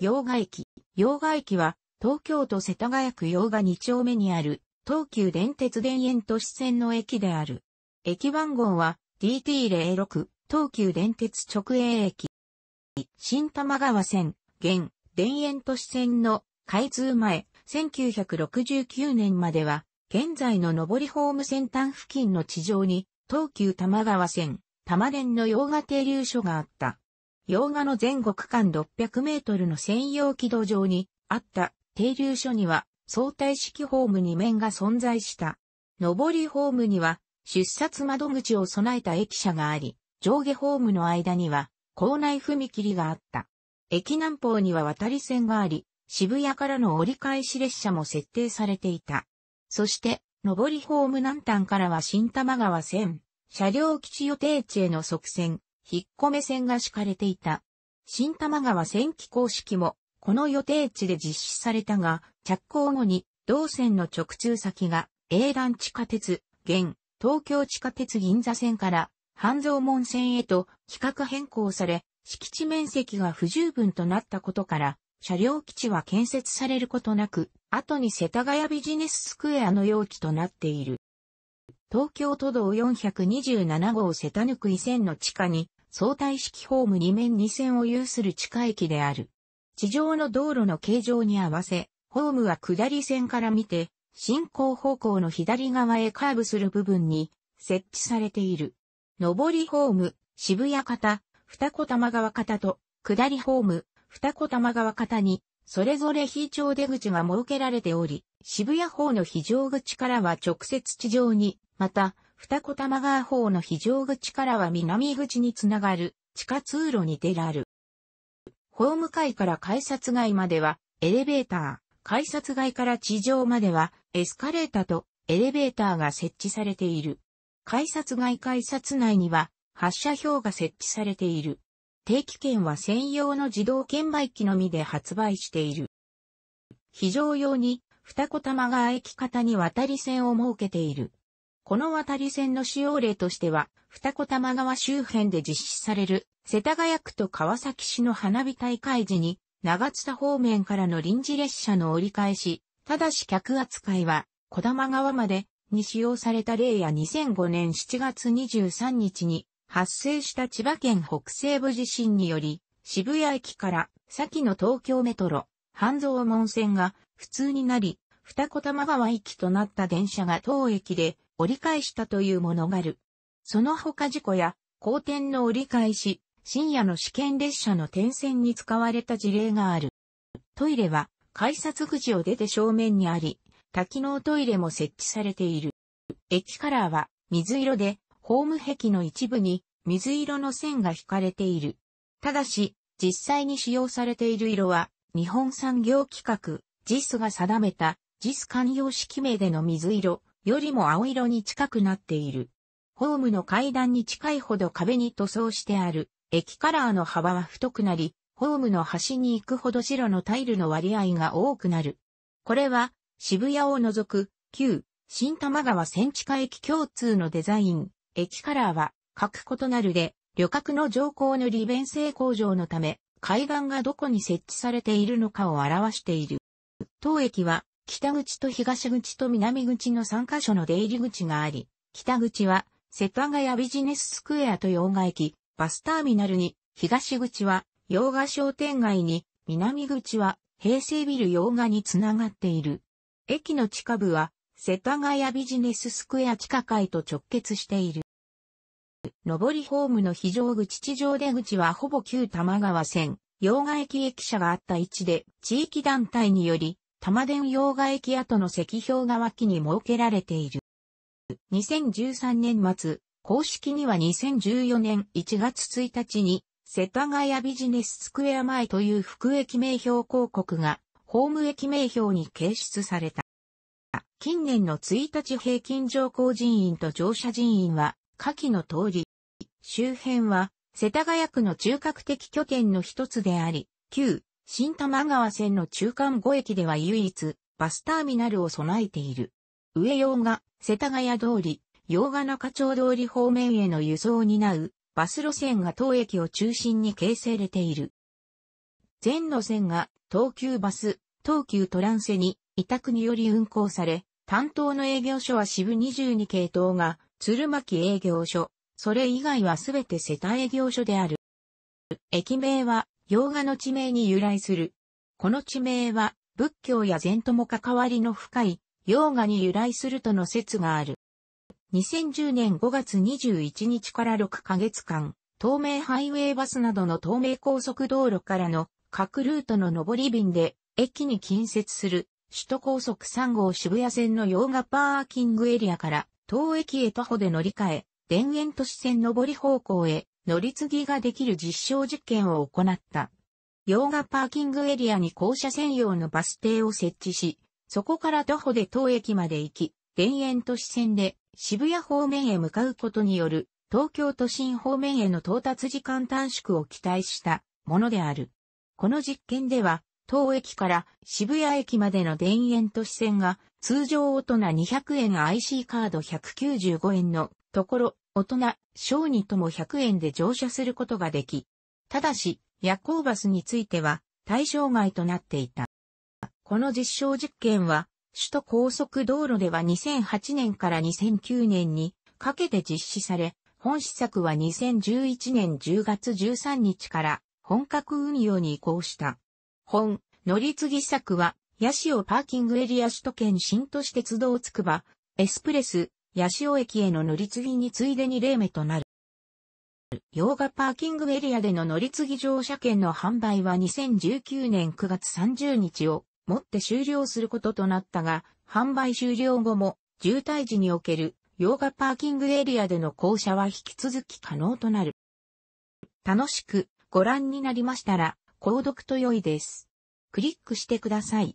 洋画駅。洋画駅は、東京都世田谷区洋画2丁目にある、東急電鉄田園都市線の駅である。駅番号は DT06、東急電鉄直営駅。新玉川線、現、田園都市線の開通前、1969年までは、現在の上りホーム先端付近の地上に、東急玉川線、玉電の洋画停留所があった。洋画の全国間600メートルの専用軌道上にあった停留所には相対式ホーム2面が存在した。上りホームには出札窓口を備えた駅舎があり、上下ホームの間には校内踏切があった。駅南方には渡り線があり、渋谷からの折り返し列車も設定されていた。そして、上りホーム南端からは新玉川線、車両基地予定地への側線、引っ込め線が敷かれていた。新玉川線機公式も、この予定地で実施されたが、着工後に、同線の直通先が、英蘭地下鉄、現、東京地下鉄銀座線から、半蔵門線へと規格変更され、敷地面積が不十分となったことから、車両基地は建設されることなく、後に世田谷ビジネススクエアの用地となっている。東京都道427号瀬田ぬく伊線の地下に、相対式ホーム2面2線を有する地下駅である。地上の道路の形状に合わせ、ホームは下り線から見て、進行方向の左側へカーブする部分に設置されている。上りホーム、渋谷方、二子玉川方と、下りホーム、二子玉川方に、それぞれ非常出口が設けられており、渋谷方の非常口からは直接地上にまた、二子玉川方の非常口からは南口につながる地下通路に出らる。ホーム階から改札外まではエレベーター、改札外から地上まではエスカレーターとエレベーターが設置されている。改札外改札内には発車表が設置されている。定期券は専用の自動券売機のみで発売している。非常用に二子玉川駅方に渡り線を設けている。この渡り線の使用例としては、二子玉川周辺で実施される、世田谷区と川崎市の花火大会時に、長津田方面からの臨時列車の折り返し、ただし客扱いは、小玉川までに使用された例や2005年7月23日に発生した千葉県北西部地震により、渋谷駅から先の東京メトロ、半蔵門線が普通になり、二子玉川駅となった電車が当駅で折り返したというものがある。その他事故や、後天の折り返し、深夜の試験列車の点線に使われた事例がある。トイレは、改札口を出て正面にあり、多機能トイレも設置されている。駅カラーは水色で、ホーム壁の一部に水色の線が引かれている。ただし、実際に使用されている色は、日本産業規格、JIS が定めた JIS 官用式名での水色、よりも青色に近くなっている。ホームの階段に近いほど壁に塗装してある、駅カラーの幅は太くなり、ホームの端に行くほど白のタイルの割合が多くなる。これは、渋谷を除く、旧、新玉川線地下駅共通のデザイン、駅カラーは、各異なるで、旅客の乗降の利便性向上のため、階段がどこに設置されているのかを表している。当駅は、北口と東口と南口の3カ所の出入り口があり、北口は世田谷ビジネススクエアと洋画駅、バスターミナルに、東口は洋画商店街に、南口は平成ビル洋画につながっている。駅の地下部は世田谷ビジネススクエア地下街と直結している。上りホームの非常口地上出口はほぼ旧玉川線、洋画駅駅舎があった位置で地域団体により玉電洋画駅跡の石標が脇に設けられている。2013年末、公式には2014年1月1日に、世田谷ビジネススクエア前という副駅名標広告が、ホーム駅名標に掲出された。近年の1日平均乗降人員と乗車人員は、下記の通り、周辺は、世田谷区の中核的拠点の一つであり、旧新玉川線の中間5駅では唯一、バスターミナルを備えている。上洋が世田谷通り、洋賀中町通り方面への輸送を担う、バス路線が当駅を中心に形成れている。全路線が東急バス、東急トランセに委託により運行され、担当の営業所は支部22系統が鶴巻営業所、それ以外はすべて世田営業所である。駅名は洋画の地名に由来する。この地名は、仏教や禅とも関わりの深い、洋画に由来するとの説がある。2010年5月21日から6ヶ月間、東名ハイウェイバスなどの東名高速道路からの各ルートの上り便で、駅に近接する首都高速3号渋谷線の洋画パーキングエリアから、当駅へ徒歩で乗り換え、田園都市線上り方向へ乗り継ぎができる実証実験を行った。洋画パーキングエリアに校舎専用のバス停を設置し、そこから徒歩で当駅まで行き、田園都市線で渋谷方面へ向かうことによる東京都心方面への到達時間短縮を期待したものである。この実験では、当駅から渋谷駅までの田園都市線が通常大人200円 IC カード195円のところ、大人、小児とも100円で乗車することができ、ただし、夜行バスについては対象外となっていた。この実証実験は、首都高速道路では2008年から2009年にかけて実施され、本施策は2011年10月13日から本格運用に移行した。本、乗り継ぎ施策は、シオパーキングエリア首都圏新都市鉄道つくば、エスプレス、八潮駅への乗り継ぎについでに例目となる。洋画パーキングエリアでの乗り継ぎ乗車券の販売は2019年9月30日をもって終了することとなったが、販売終了後も渋滞時における洋画パーキングエリアでの降車は引き続き可能となる。楽しくご覧になりましたら、購読と良いです。クリックしてください。